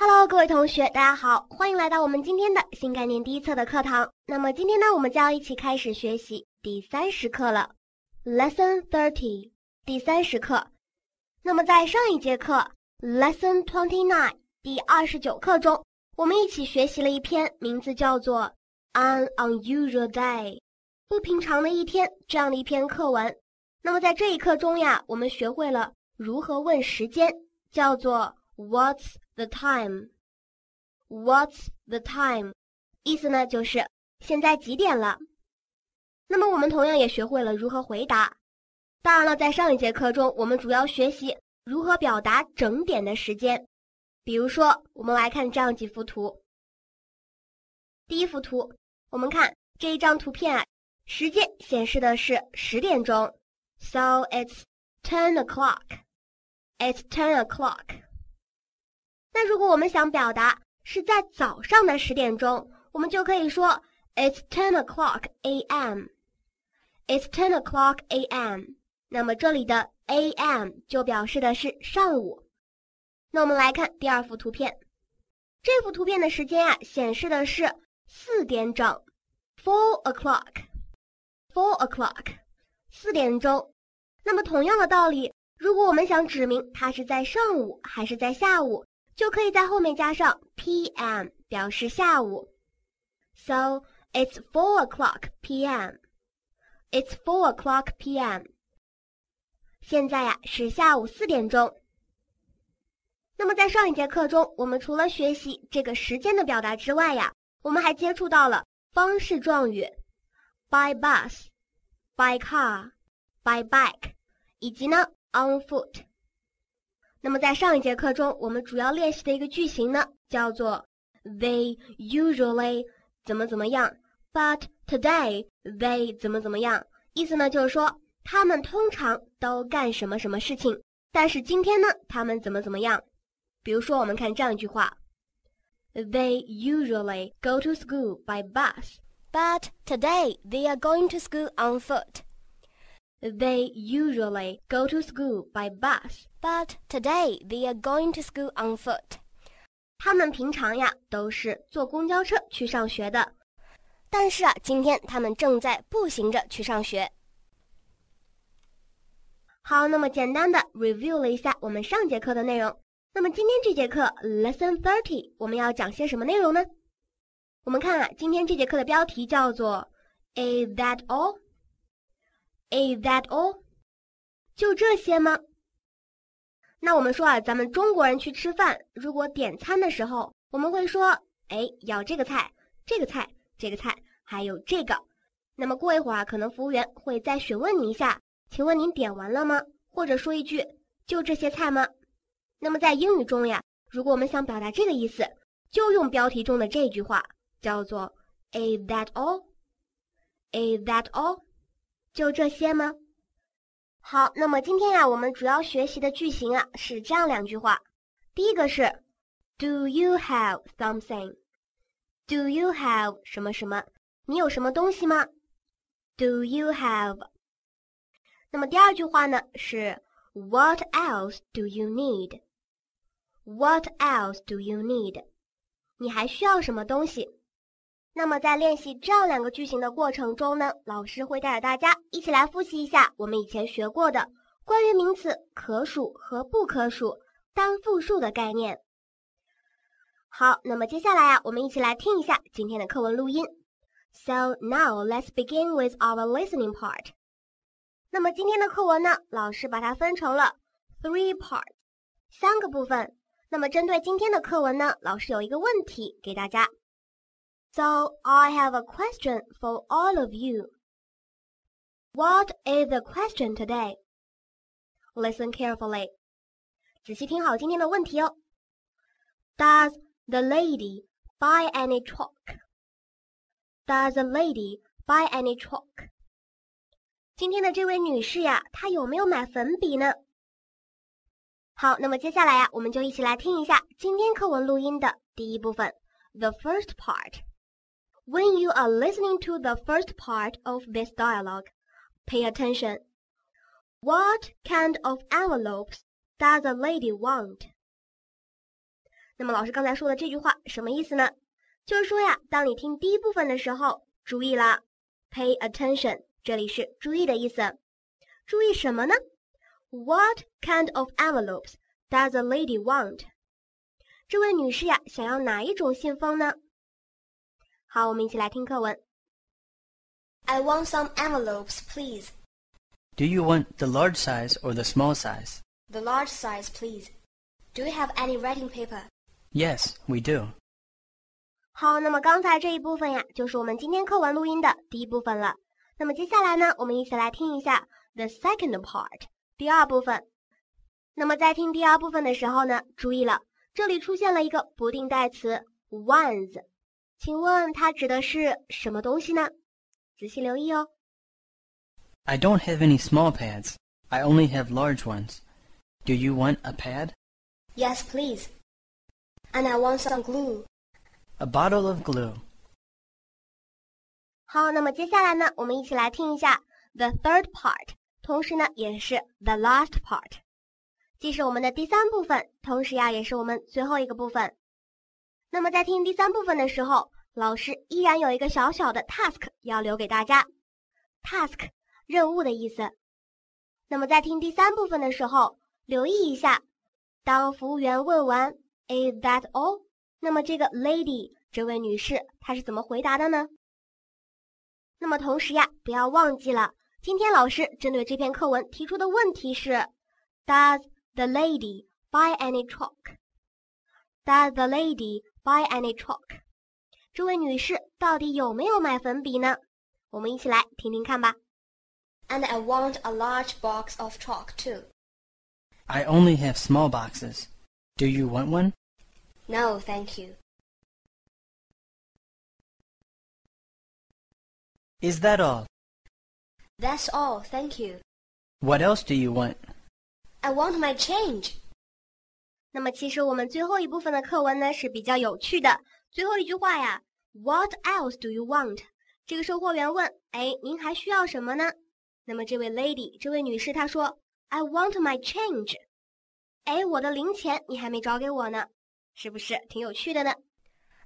Hello，各位同学，大家好，欢迎来到我们今天的新概念第一册的课堂。那么今天呢，我们就要一起开始学习第三十课了，Lesson Thirty，第三十课。那么在上一节课，Lesson Twenty Nine，第二十九课中，我们一起学习了一篇名字叫做《An Unusual Day》，不平常的一天这样的一篇课文。那么在这一课中呀，我们学会了如何问时间，叫做 "What's"。The time. What's the time? 意思呢，就是现在几点了。那么我们同样也学会了如何回答。当然了，在上一节课中，我们主要学习如何表达整点的时间。比如说，我们来看这样几幅图。第一幅图，我们看这一张图片啊，时间显示的是十点钟。So it's ten o'clock. It's ten o'clock. 那如果我们想表达是在早上的十点钟，我们就可以说 It's ten o'clock a.m. It's ten o'clock a.m. 那么这里的 a.m. 就表示的是上午。那我们来看第二幅图片，这幅图片的时间啊显示的是四点整 f o u r o'clock，four o'clock，四点钟。那么同样的道理，如果我们想指明它是在上午还是在下午。就可以在后面加上 p.m. 表示下午，so it's four o'clock p.m. It's four o'clock p.m. 现在呀是下午四点钟。那么在上一节课中，我们除了学习这个时间的表达之外呀，我们还接触到了方式状语，by bus，by car，by bike，以及呢 on foot。那么在上一节课中，我们主要练习的一个句型呢，叫做 “They usually 怎么怎么样，but today they 怎么怎么样”。意思呢就是说，他们通常都干什么什么事情，但是今天呢，他们怎么怎么样？比如说，我们看这样一句话：“They usually go to school by bus, but today they are going to school on foot.” They usually go to school by bus, but today they are going to school on foot. 他们平常呀都是坐公交车去上学的，但是啊，今天他们正在步行着去上学。好，那么简单的 review 了一下我们上节课的内容。那么今天这节课 Lesson Thirty，我们要讲些什么内容呢？我们看啊，今天这节课的标题叫做 Is that all? Is that all？就这些吗？那我们说啊，咱们中国人去吃饭，如果点餐的时候，我们会说，哎，要这个菜，这个菜，这个菜，还有这个。那么过一会儿啊，可能服务员会再询问你一下，请问您点完了吗？或者说一句，就这些菜吗？那么在英语中呀，如果我们想表达这个意思，就用标题中的这句话，叫做 Is that all？Is that all？就这些吗？好，那么今天啊，我们主要学习的句型啊是这样两句话。第一个是，Do you have something？Do you have 什么什么？你有什么东西吗？Do you have？那么第二句话呢是，What else do you need？What else do you need？你还需要什么东西？那么在练习这样两个句型的过程中呢，老师会带着大家一起来复习一下我们以前学过的关于名词可数和不可数单复数的概念。好，那么接下来呀，我们一起来听一下今天的课文录音。So now let's begin with our listening part。那么今天的课文呢，老师把它分成了 three part，三个部分。那么针对今天的课文呢，老师有一个问题给大家。So I have a question for all of you. What is the question today? Listen carefully. 仔细听好今天的问题哦。Does the lady buy any chalk? Does the lady buy any chalk? 今天的这位女士呀，她有没有买粉笔呢？好，那么接下来呀，我们就一起来听一下今天课文录音的第一部分，the first part。when you are listening to the first part of this dialogue, pay attention. What kind of envelopes does the lady want? 那么老师刚才说的这句话什么意思呢？就是说呀，当你听第一部分的时候，注意啦，pay attention，这里是注意的意思。注意什么呢？What kind of envelopes does the lady want？这位女士呀，想要哪一种信封呢？好，我们一起来听课文。I want some envelopes, please. Do you want the large size or the small size? The large size, please. Do you have any writing paper? Yes, we do. 好，那么刚才这一部分呀，就是我们今天课文录音的第一部分了。那么接下来呢，我们一起来听一下 the second part，第二部分。那么在听第二部分的时候呢，注意了，这里出现了一个不定代词 ones。请问它指的是什么东西呢？仔细留意哦。I don't have any small pads. I only have large ones. Do you want a pad? Yes, please. And I want some glue. A bottle of glue. 好，那么接下来呢，我们一起来听一下 the third part，同时呢也是 the last part，既是我们的第三部分，同时呀也是我们最后一个部分。那么在听第三部分的时候，老师依然有一个小小的 task 要留给大家。task 任务的意思。那么在听第三部分的时候，留意一下，当服务员问完 “Is that all？” 那么这个 lady 这位女士，她是怎么回答的呢？那么同时呀，不要忘记了，今天老师针对这篇课文提出的问题是：Does the lady buy any chalk？Does the lady buy any chalk？这位女士到底有没有买粉笔呢？我们一起来听听看吧。And I want a large box of chalk too. I only have small boxes. Do you want one? No, thank you. Is that all? That's all, thank you. What else do you want? I want my change. 那么其实我们最后一部分的课文呢是比较有趣的。最后一句话呀，What else do you want？这个售货员问，哎，您还需要什么呢？那么这位 lady，这位女士她说，I want my change。哎，我的零钱你还没找给我呢，是不是挺有趣的呢？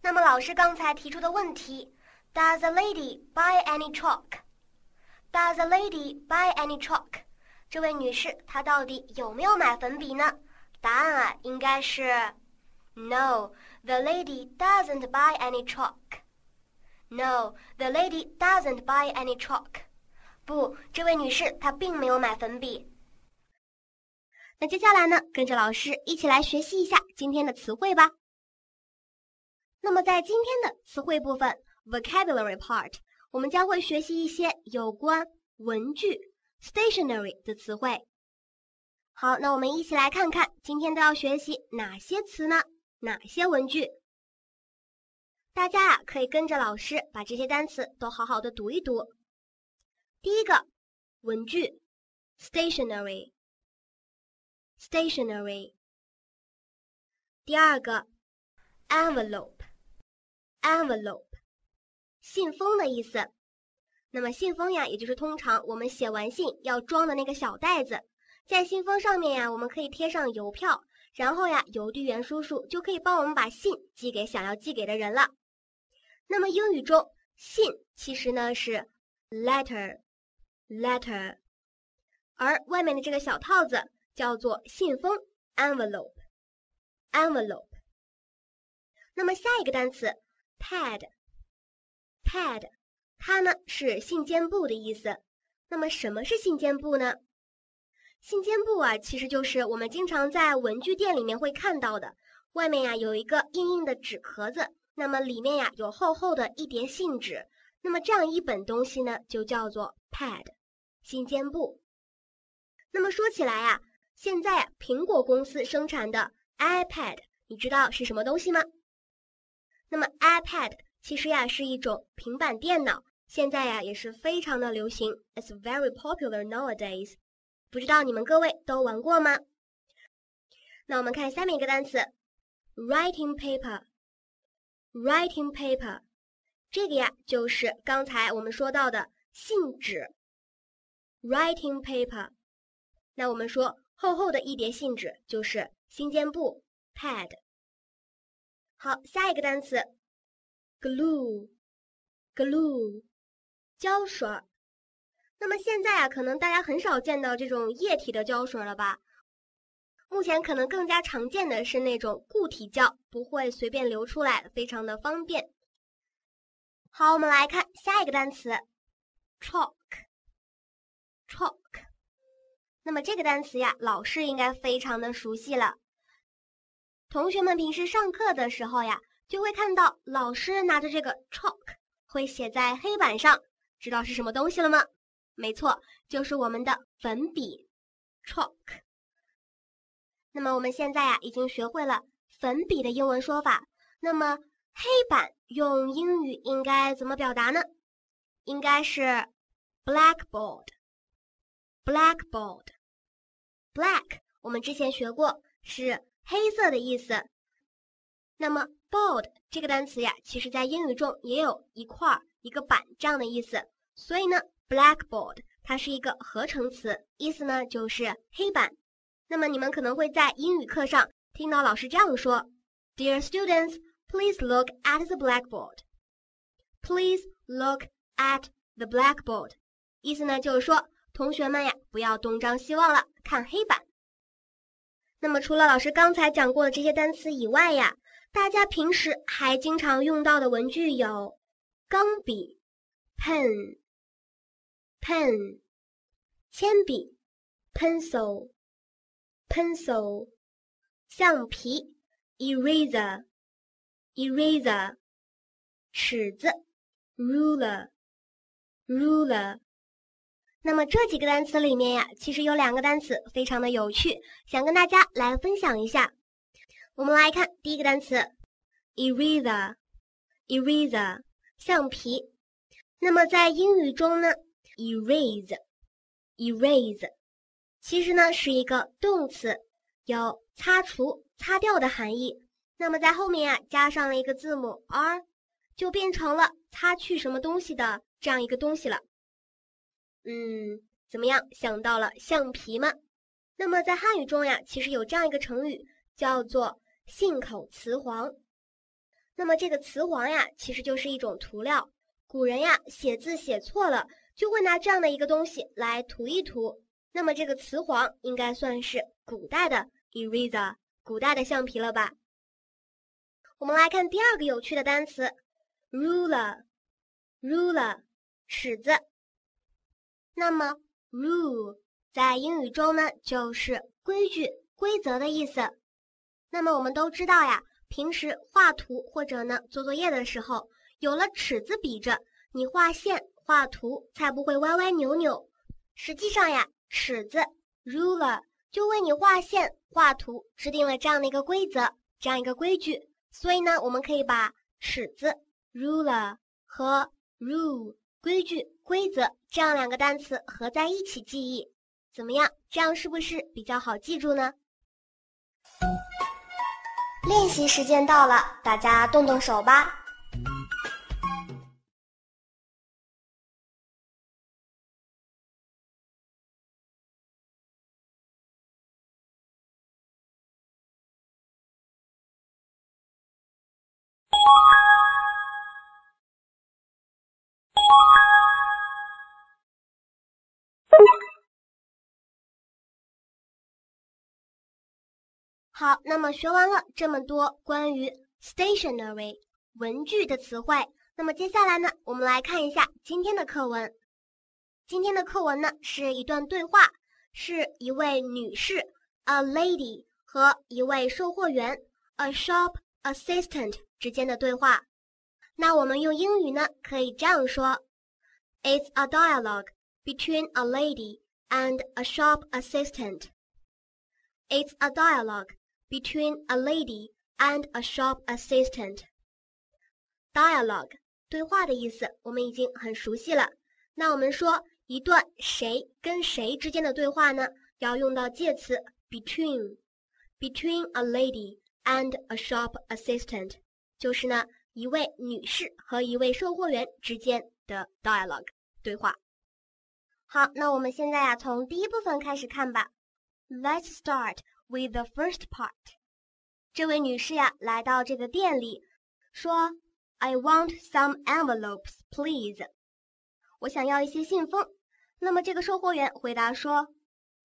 那么老师刚才提出的问题，Does the lady buy any chalk？Does the lady buy any chalk？这位女士她到底有没有买粉笔呢？答案啊，应该是 No，the lady doesn't buy any chalk。No，the lady doesn't buy any chalk。不，这位女士她并没有买粉笔。那接下来呢，跟着老师一起来学习一下今天的词汇吧。那么在今天的词汇部分 （vocabulary part），我们将会学习一些有关文具 （stationery） 的词汇。好，那我们一起来看看今天都要学习哪些词呢？哪些文具？大家呀可以跟着老师把这些单词都好好的读一读。第一个文具，stationery，stationery。第二个，envelope，envelope，信封的意思。那么信封呀，也就是通常我们写完信要装的那个小袋子。在信封上面呀，我们可以贴上邮票，然后呀，邮递员叔叔就可以帮我们把信寄给想要寄给的人了。那么英语中，信其实呢是 letter，letter，而外面的这个小套子叫做信封 envelope，envelope。那么下一个单词 pad，pad，它呢是信件部的意思。那么什么是信件部呢？信笺布啊，其实就是我们经常在文具店里面会看到的。外面呀有一个硬硬的纸壳子，那么里面呀有厚厚的一叠信纸。那么这样一本东西呢，就叫做 pad，信笺布。那么说起来呀，现在呀苹果公司生产的 iPad，你知道是什么东西吗？那么 iPad 其实呀是一种平板电脑，现在呀也是非常的流行。It's very popular nowadays. 不知道你们各位都玩过吗？那我们看下面一个单词，writing paper，writing paper，这个呀就是刚才我们说到的信纸，writing paper。那我们说厚厚的一叠信纸就是信件布 pad。好，下一个单词，glue，glue，胶水。那么现在啊，可能大家很少见到这种液体的胶水了吧？目前可能更加常见的是那种固体胶，不会随便流出来，非常的方便。好，我们来看下一个单词，chalk，chalk。那么这个单词呀，老师应该非常的熟悉了。同学们平时上课的时候呀，就会看到老师拿着这个 chalk 会写在黑板上，知道是什么东西了吗？没错，就是我们的粉笔，chalk。那么我们现在呀已经学会了粉笔的英文说法。那么黑板用英语应该怎么表达呢？应该是 blackboard。blackboard，black 我们之前学过是黑色的意思。那么 board 这个单词呀，其实在英语中也有一块儿一个板这样的意思。所以呢。Blackboard，它是一个合成词，意思呢就是黑板。那么你们可能会在英语课上听到老师这样说：“Dear students, please look at the blackboard. Please look at the blackboard。”意思呢就是说，同学们呀，不要东张西望了，看黑板。那么除了老师刚才讲过的这些单词以外呀，大家平时还经常用到的文具有钢笔，pen。pen，铅笔，pencil，pencil，橡皮，eraser，eraser，尺子，ruler，ruler。那么这几个单词里面呀，其实有两个单词非常的有趣，想跟大家来分享一下。我们来看第一个单词，eraser，eraser，橡皮。那么在英语中呢？erase，erase，其实呢是一个动词，有擦除、擦掉的含义。那么在后面啊加上了一个字母 r，就变成了擦去什么东西的这样一个东西了。嗯，怎么样想到了橡皮吗？那么在汉语中呀，其实有这样一个成语叫做信口雌黄。那么这个雌黄呀，其实就是一种涂料。古人呀写字写错了。就会拿这样的一个东西来涂一涂，那么这个雌黄应该算是古代的 eraser，古代的橡皮了吧？我们来看第二个有趣的单词，ruler，ruler，尺子。那么 rule 在英语中呢，就是规矩、规则的意思。那么我们都知道呀，平时画图或者呢做作业的时候，有了尺子比着你画线。画图才不会歪歪扭扭。实际上呀，尺子 ruler 就为你画线、画图制定了这样的一个规则、这样一个规矩。所以呢，我们可以把尺子 ruler 和 rule 规矩、规则这样两个单词合在一起记忆，怎么样？这样是不是比较好记住呢？练习时间到了，大家动动手吧。好，那么学完了这么多关于 stationary 文具的词汇，那么接下来呢，我们来看一下今天的课文。今天的课文呢是一段对话，是一位女士 a lady 和一位售货员 a shop assistant 之间的对话。那我们用英语呢可以这样说：It's a dialogue between a lady and a shop assistant. It's a dialogue. Between a lady and a shop assistant，dialogue 对话的意思我们已经很熟悉了。那我们说一段谁跟谁之间的对话呢？要用到介词 between。Between a lady and a shop assistant，就是呢一位女士和一位售货员之间的 dialogue 对话。好，那我们现在呀从第一部分开始看吧。Let's start. with the first part。这位女士呀，来到这个店里，说：“I want some envelopes, please。”我想要一些信封。那么这个售货员回答说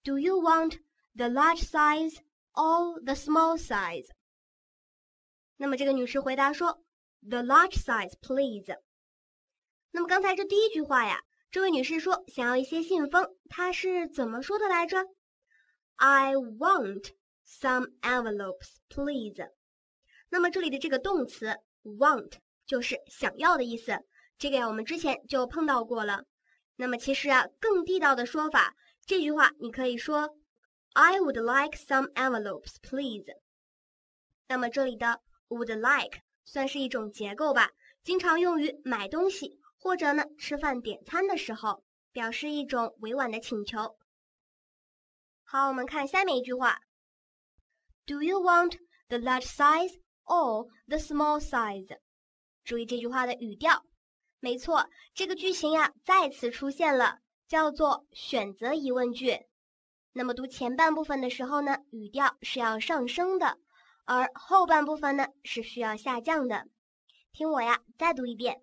：“Do you want the large size or the small size？” 那么这个女士回答说：“The large size, please。”那么刚才这第一句话呀，这位女士说想要一些信封，她是怎么说的来着？I want some envelopes, please. 那么这里的这个动词 want 就是想要的意思。这个呀，我们之前就碰到过了。那么其实啊，更地道的说法，这句话你可以说 I would like some envelopes, please. 那么这里的 would like 算是一种结构吧，经常用于买东西或者呢吃饭点餐的时候，表示一种委婉的请求。好，我们看下面一句话。Do you want the large size or the small size？注意这句话的语调。没错，这个句型呀再次出现了，叫做选择疑问句。那么读前半部分的时候呢，语调是要上升的，而后半部分呢是需要下降的。听我呀，再读一遍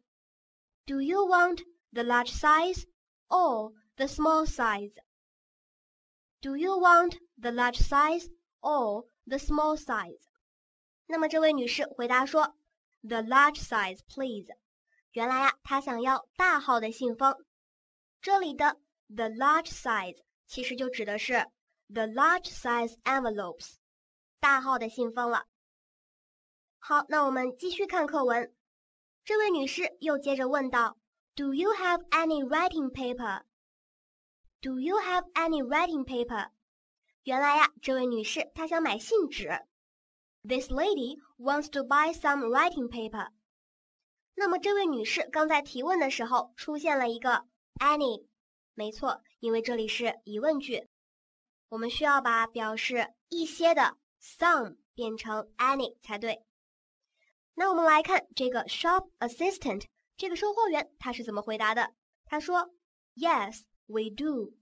：Do you want the large size or the small size？Do you want the large size or the small size？那么这位女士回答说：“The large size, please。”原来呀，她想要大号的信封。这里的 “the large size” 其实就指的是 “the large size envelopes”，大号的信封了。好，那我们继续看课文。这位女士又接着问道：“Do you have any writing paper？” Do you have any writing paper？原来呀，这位女士她想买信纸。This lady wants to buy some writing paper。那么这位女士刚才提问的时候出现了一个 any，没错，因为这里是疑问句，我们需要把表示一些的 some 变成 any 才对。那我们来看这个 shop assistant，这个售货员他是怎么回答的？他说：Yes。We do，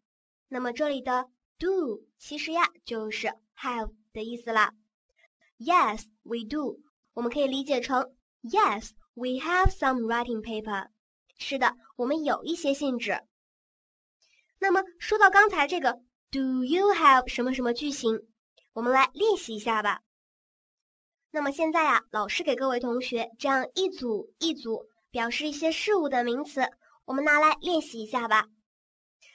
那么这里的 do 其实呀就是 have 的意思了。Yes，we do，我们可以理解成 Yes，we have some writing paper。是的，我们有一些信纸。那么说到刚才这个 Do you have 什么什么句型，我们来练习一下吧。那么现在呀，老师给各位同学这样一组一组表示一些事物的名词，我们拿来练习一下吧。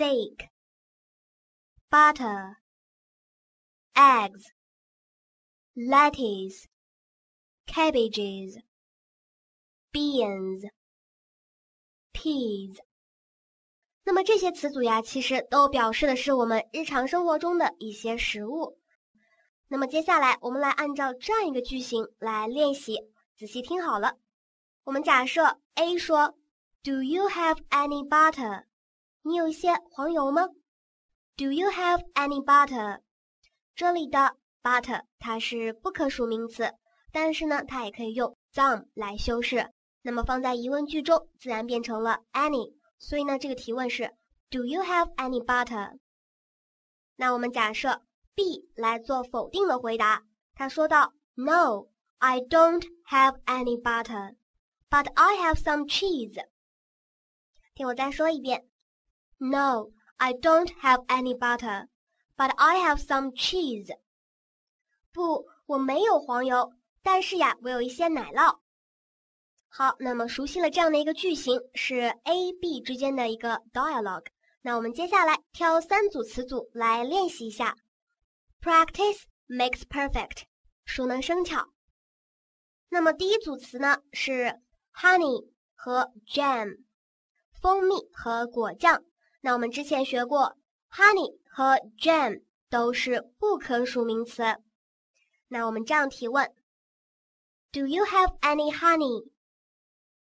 steak, butter, eggs, lettuce, cabbages, beans, peas。那么这些词组呀，其实都表示的是我们日常生活中的一些食物。那么接下来，我们来按照这样一个句型来练习，仔细听好了。我们假设 A 说：“Do you have any butter？” 你有一些黄油吗？Do you have any butter？这里的 butter 它是不可数名词，但是呢，它也可以用 some 来修饰。那么放在疑问句中，自然变成了 any。所以呢，这个提问是 Do you have any butter？那我们假设 B 来做否定的回答，他说到 No, I don't have any butter, but I have some cheese。听我再说一遍。No, I don't have any butter, but I have some cheese. 不，我没有黄油，但是呀，我有一些奶酪。好，那么熟悉了这样的一个句型，是 A B 之间的一个 dialog。u e 那我们接下来挑三组词组来练习一下。Practice makes perfect，熟能生巧。那么第一组词呢是 honey 和 jam，蜂蜜和果酱。那我们之前学过，honey 和 jam 都是不可数名词。那我们这样提问：Do you have any honey？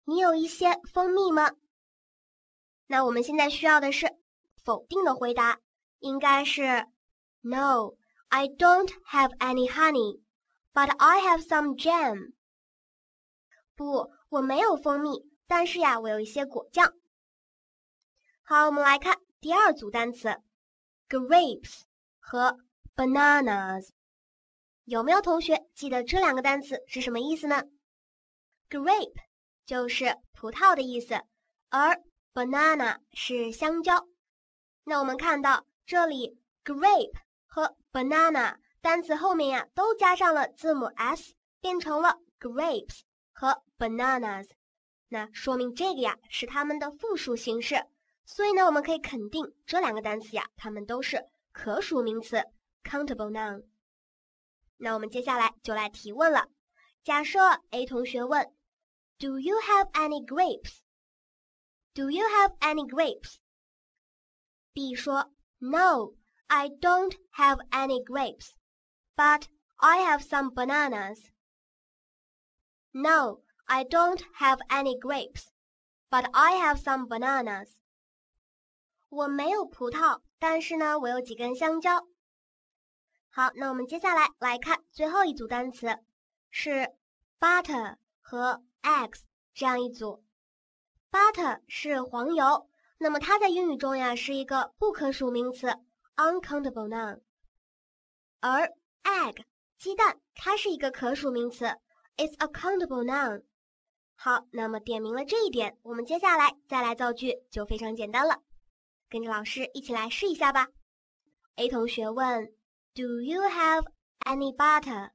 你有一些蜂蜜吗？那我们现在需要的是否定的回答，应该是 No，I don't have any honey，but I have some jam。不，我没有蜂蜜，但是呀，我有一些果酱。好，我们来看第二组单词，grapes 和 bananas，有没有同学记得这两个单词是什么意思呢？grape 就是葡萄的意思，而 banana 是香蕉。那我们看到这里，grape 和 banana 单词后面呀都加上了字母 s，变成了 grapes 和 bananas，那说明这个呀是它们的复数形式。所以呢，我们可以肯定这两个单词呀，它们都是可数名词 （countable noun）。那我们接下来就来提问了。假设 A 同学问：“Do you have any grapes? Do you have any grapes?” B 说：“No, I don't have any grapes, but I have some bananas.” No, I don't have any grapes, but I have some bananas. 我没有葡萄，但是呢，我有几根香蕉。好，那我们接下来来看最后一组单词，是 butter 和 eggs 这样一组。butter 是黄油，那么它在英语中呀是一个不可数名词，uncountable noun。而 egg 鸡蛋，它是一个可数名词，is a countable noun。好，那么点明了这一点，我们接下来再来造句就非常简单了。跟着老师一起来试一下吧。A 同学问：“Do you have any butter？”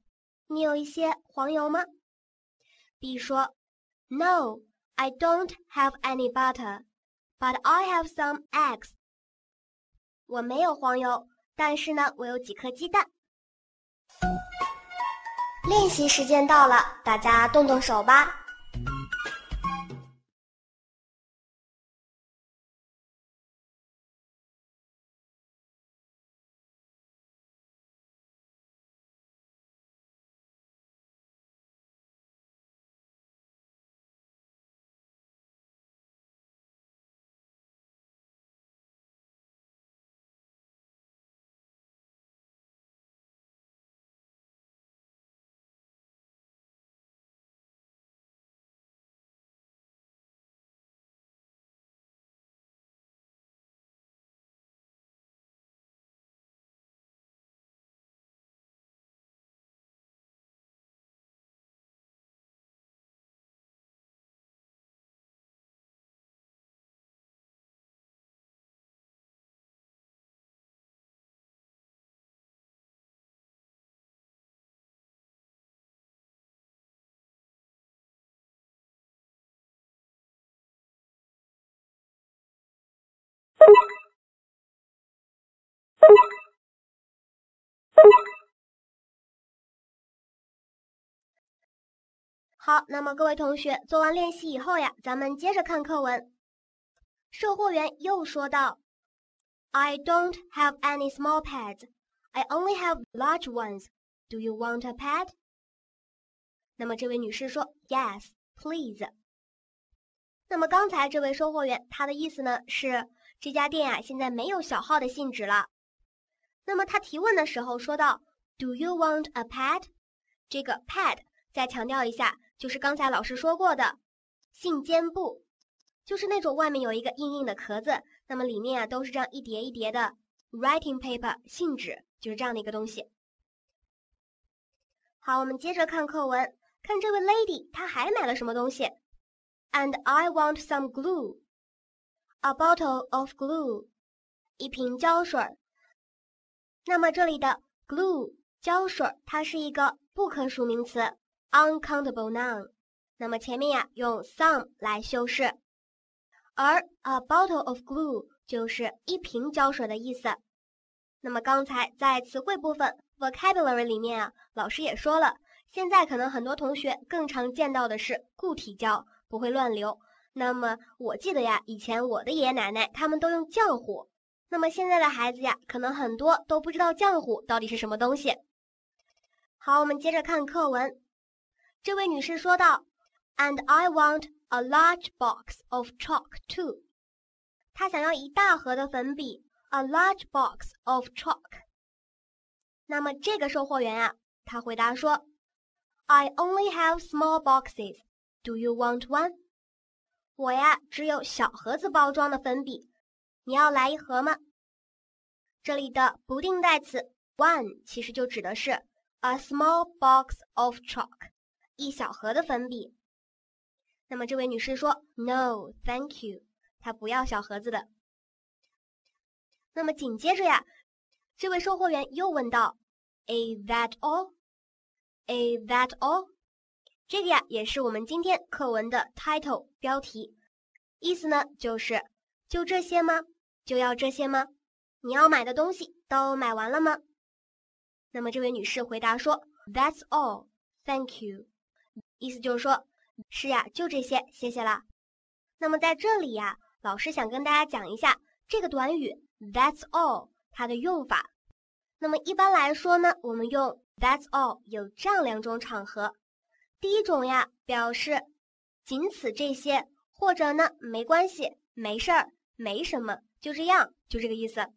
你有一些黄油吗？B 说：“No, I don't have any butter, but I have some eggs。”我没有黄油，但是呢，我有几颗鸡蛋。练习时间到了，大家动动手吧。好，那么各位同学做完练习以后呀，咱们接着看课文。售货员又说道：“I don't have any small pads, I only have large ones. Do you want a pad？” 那么这位女士说：“Yes, please。”那么刚才这位售货员他的意思呢是这家店呀现在没有小号的信纸了。那么他提问的时候说到：“Do you want a pad？” 这个 pad 再强调一下。就是刚才老师说过的信笺布，就是那种外面有一个硬硬的壳子，那么里面啊都是这样一叠一叠的 writing paper 信纸，就是这样的一个东西。好，我们接着看课文，看这位 lady 她还买了什么东西？And I want some glue，a bottle of glue，一瓶胶水。那么这里的 glue 胶水，它是一个不可数名词。uncountable noun，那么前面呀用 some 来修饰，而 a bottle of glue 就是一瓶胶水的意思。那么刚才在词汇部分 vocabulary 里面啊，老师也说了，现在可能很多同学更常见到的是固体胶不会乱流。那么我记得呀，以前我的爷爷奶奶他们都用浆糊，那么现在的孩子呀，可能很多都不知道浆糊到底是什么东西。好，我们接着看课文。这位女士说道：“And I want a large box of chalk too。”她想要一大盒的粉笔，a large box of chalk。那么这个售货员呀，他回答说：“I only have small boxes. Do you want one？” 我呀，只有小盒子包装的粉笔，你要来一盒吗？这里的不定代词 “one” 其实就指的是 a small box of chalk。一小盒的粉笔，那么这位女士说 “No，Thank you。”她不要小盒子的。那么紧接着呀，这位售货员又问道：“Is that all? Is that all?” 这个呀也是我们今天课文的 title 标题，意思呢就是就这些吗？就要这些吗？你要买的东西都买完了吗？那么这位女士回答说：“That's all. Thank you.” 意思就是说，是呀，就这些，谢谢了。那么在这里呀，老师想跟大家讲一下这个短语 "That's all" 它的用法。那么一般来说呢，我们用 "That's all" 有这样两种场合。第一种呀，表示仅此这些，或者呢，没关系，没事儿，没什么，就这样，就这个意思。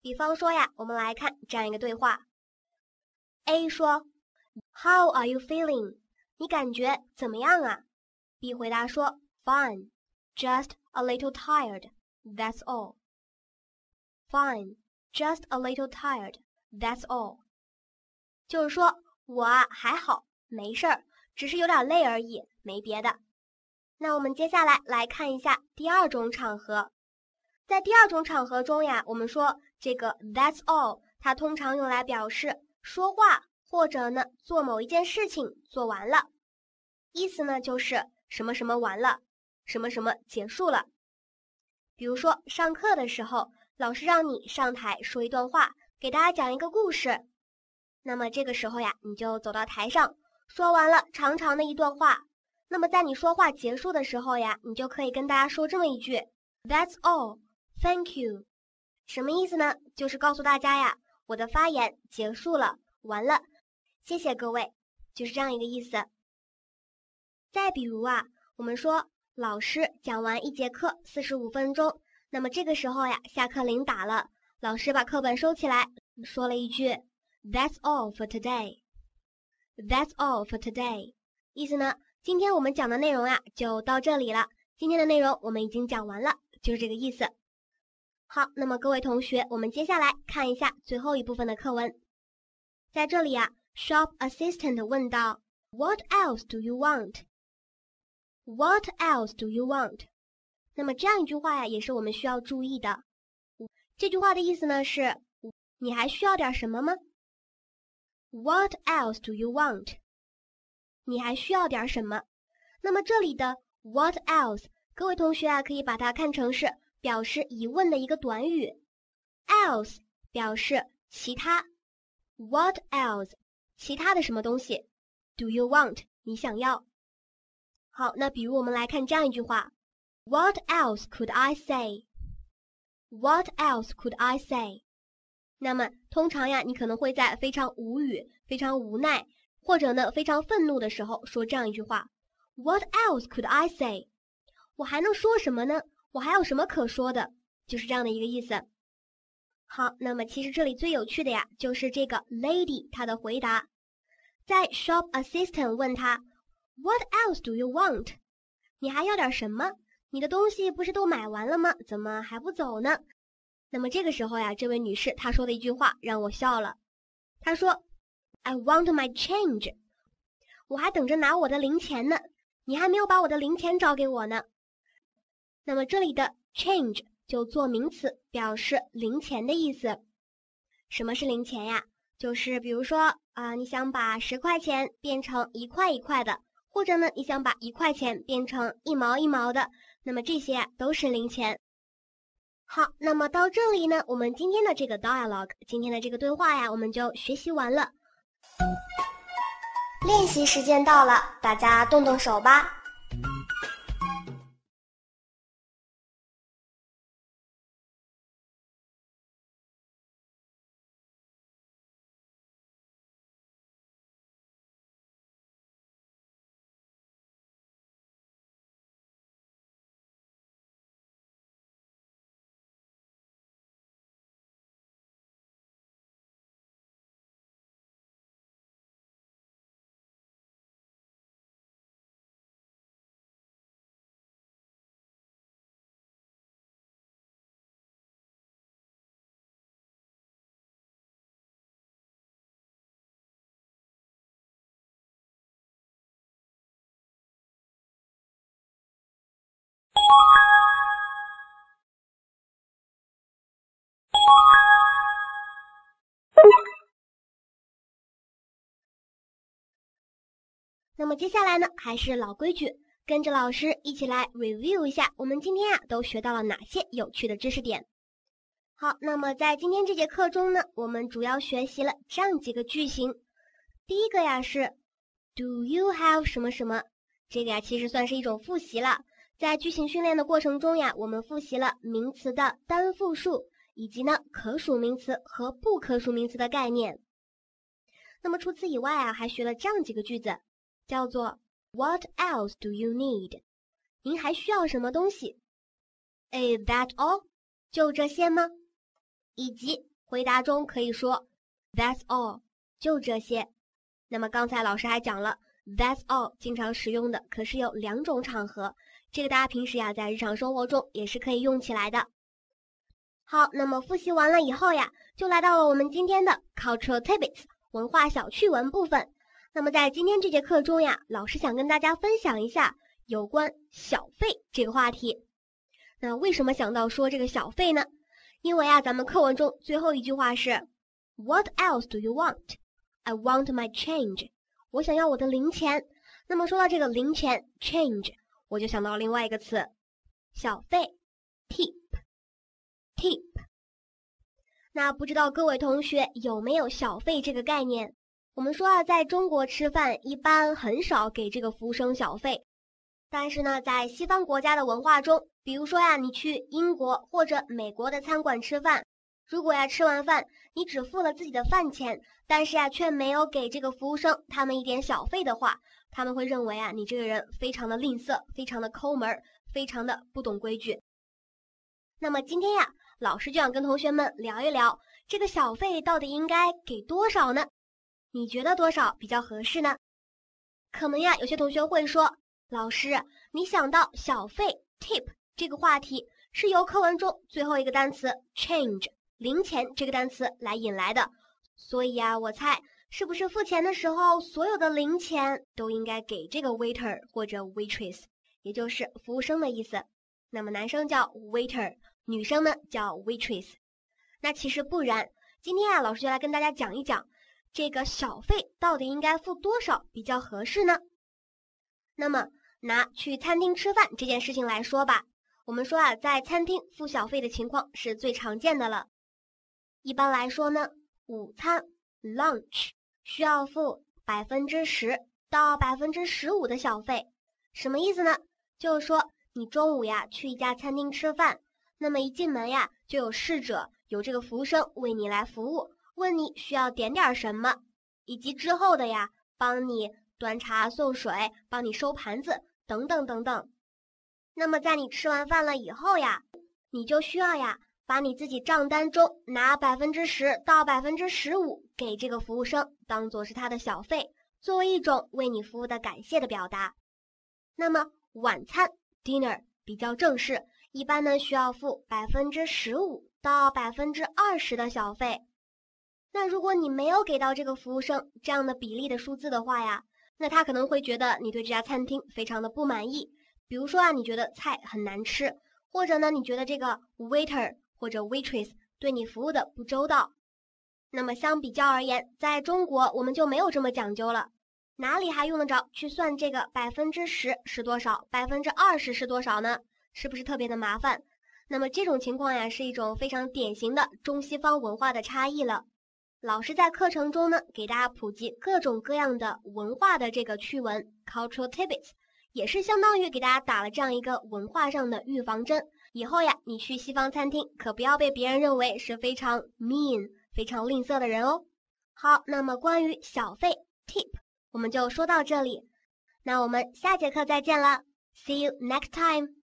比方说呀，我们来看这样一个对话。A 说：How are you feeling？你感觉怎么样啊？B 回答说：Fine, just a little tired. That's all. Fine, just a little tired. That's all. 就是说我啊还好，没事儿，只是有点累而已，没别的。那我们接下来来看一下第二种场合。在第二种场合中呀，我们说这个 "That's all"，它通常用来表示说话。或者呢，做某一件事情做完了，意思呢就是什么什么完了，什么什么结束了。比如说上课的时候，老师让你上台说一段话，给大家讲一个故事。那么这个时候呀，你就走到台上，说完了长长的一段话。那么在你说话结束的时候呀，你就可以跟大家说这么一句：“That's all, thank you。”什么意思呢？就是告诉大家呀，我的发言结束了，完了。谢谢各位，就是这样一个意思。再比如啊，我们说老师讲完一节课四十五分钟，那么这个时候呀，下课铃打了，老师把课本收起来，说了一句 "That's all for today"。That's all for today，意思呢，今天我们讲的内容啊就到这里了。今天的内容我们已经讲完了，就是这个意思。好，那么各位同学，我们接下来看一下最后一部分的课文，在这里啊。Shop assistant 问道：“What else do you want? What else do you want?” 那么这样一句话呀，也是我们需要注意的。这句话的意思呢是：你还需要点什么吗？What else do you want？你还需要点什么？那么这里的 “what else”，各位同学啊，可以把它看成是表示疑问的一个短语。“else” 表示其他。“What else？” 其他的什么东西？Do you want？你想要？好，那比如我们来看这样一句话：What else could I say？What else could I say？那么通常呀，你可能会在非常无语、非常无奈，或者呢非常愤怒的时候说这样一句话：What else could I say？我还能说什么呢？我还有什么可说的？就是这样的一个意思。好，那么其实这里最有趣的呀，就是这个 lady 她的回答，在 shop assistant 问他，What else do you want？你还要点什么？你的东西不是都买完了吗？怎么还不走呢？那么这个时候呀，这位女士她说的一句话让我笑了。她说，I want my change。我还等着拿我的零钱呢，你还没有把我的零钱找给我呢。那么这里的 change。就做名词，表示零钱的意思。什么是零钱呀？就是比如说啊，你想把十块钱变成一块一块的，或者呢，你想把一块钱变成一毛一毛的，那么这些都是零钱。好，那么到这里呢，我们今天的这个 dialogue，今天的这个对话呀，我们就学习完了。练习时间到了，大家动动手吧。那么接下来呢，还是老规矩，跟着老师一起来 review 一下我们今天啊都学到了哪些有趣的知识点。好，那么在今天这节课中呢，我们主要学习了这样几个句型。第一个呀是 Do you have 什么什么？这个呀其实算是一种复习了。在句型训练的过程中呀，我们复习了名词的单复数，以及呢可数名词和不可数名词的概念。那么除此以外啊，还学了这样几个句子。叫做 What else do you need？您还需要什么东西？Is that all？就这些吗？以及回答中可以说 That's all。就这些。那么刚才老师还讲了 That's all，经常使用的可是有两种场合，这个大家平时呀在日常生活中也是可以用起来的。好，那么复习完了以后呀，就来到了我们今天的 Cultural Tabits 文化小趣闻部分。那么在今天这节课中呀，老师想跟大家分享一下有关小费这个话题。那为什么想到说这个小费呢？因为啊，咱们课文中最后一句话是 "What else do you want? I want my change." 我想要我的零钱。那么说到这个零钱 change，我就想到另外一个词小费 tip tip。那不知道各位同学有没有小费这个概念？我们说啊，在中国吃饭一般很少给这个服务生小费，但是呢，在西方国家的文化中，比如说呀，你去英国或者美国的餐馆吃饭，如果呀吃完饭你只付了自己的饭钱，但是呀却没有给这个服务生他们一点小费的话，他们会认为啊你这个人非常的吝啬，非常的抠门，非常的不懂规矩。那么今天呀，老师就想跟同学们聊一聊，这个小费到底应该给多少呢？你觉得多少比较合适呢？可能呀，有些同学会说：“老师，你想到小费 tip 这个话题，是由课文中最后一个单词 change 零钱这个单词来引来的。所以啊，我猜是不是付钱的时候，所有的零钱都应该给这个 waiter 或者 waitress，也就是服务生的意思。那么男生叫 waiter，女生呢叫 waitress。那其实不然。今天啊，老师就来跟大家讲一讲。”这个小费到底应该付多少比较合适呢？那么拿去餐厅吃饭这件事情来说吧，我们说啊，在餐厅付小费的情况是最常见的了。一般来说呢，午餐 （lunch） 需要付百分之十到百分之十五的小费，什么意思呢？就是说你中午呀去一家餐厅吃饭，那么一进门呀就有侍者有这个服务生为你来服务。问你需要点点什么，以及之后的呀，帮你端茶送水，帮你收盘子等等等等。那么在你吃完饭了以后呀，你就需要呀，把你自己账单中拿百分之十到百分之十五给这个服务生，当做是他的小费，作为一种为你服务的感谢的表达。那么晚餐 dinner 比较正式，一般呢需要付百分之十五到百分之二十的小费。那如果你没有给到这个服务生这样的比例的数字的话呀，那他可能会觉得你对这家餐厅非常的不满意。比如说啊，你觉得菜很难吃，或者呢，你觉得这个 waiter 或者 waitress 对你服务的不周到。那么相比较而言，在中国我们就没有这么讲究了，哪里还用得着去算这个百分之十是多少，百分之二十是多少呢？是不是特别的麻烦？那么这种情况呀，是一种非常典型的中西方文化的差异了。老师在课程中呢，给大家普及各种各样的文化的这个趣闻 （cultural tidbits），也是相当于给大家打了这样一个文化上的预防针。以后呀，你去西方餐厅，可不要被别人认为是非常 mean、非常吝啬的人哦。好，那么关于小费 （tip），我们就说到这里。那我们下节课再见了，See you next time。